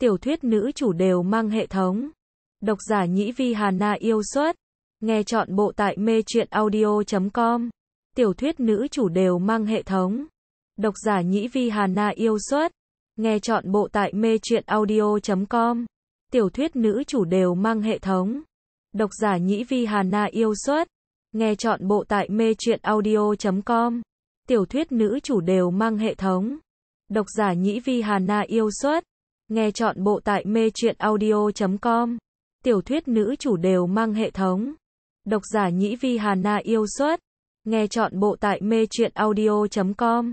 tiểu thuyết nữ chủ đều mang hệ thống. Độc giả Nhĩ Vi Hà Na yêu xuất. Nghe chọn bộ tại mê truyện audio.com. Tiểu thuyết nữ chủ đều mang hệ thống. Độc giả Nhĩ Vi Hà Na yêu xuất. Nghe chọn bộ tại mê truyện audio.com. Tiểu thuyết nữ chủ đều mang hệ thống. Độc giả Nhĩ Vi Hà Na yêu xuất. Nghe chọn bộ tại mê truyện audio.com. Tiểu thuyết nữ chủ đều mang hệ thống. Độc giả Nhĩ Vi Hà Na yêu xuất. Nghe chọn bộ tại mê truyện audio.com. Tiểu thuyết nữ chủ đều mang hệ thống. Độc giả Nhĩ Vi Hà Na yêu xuất Nghe chọn bộ tại mê truyện audio.com.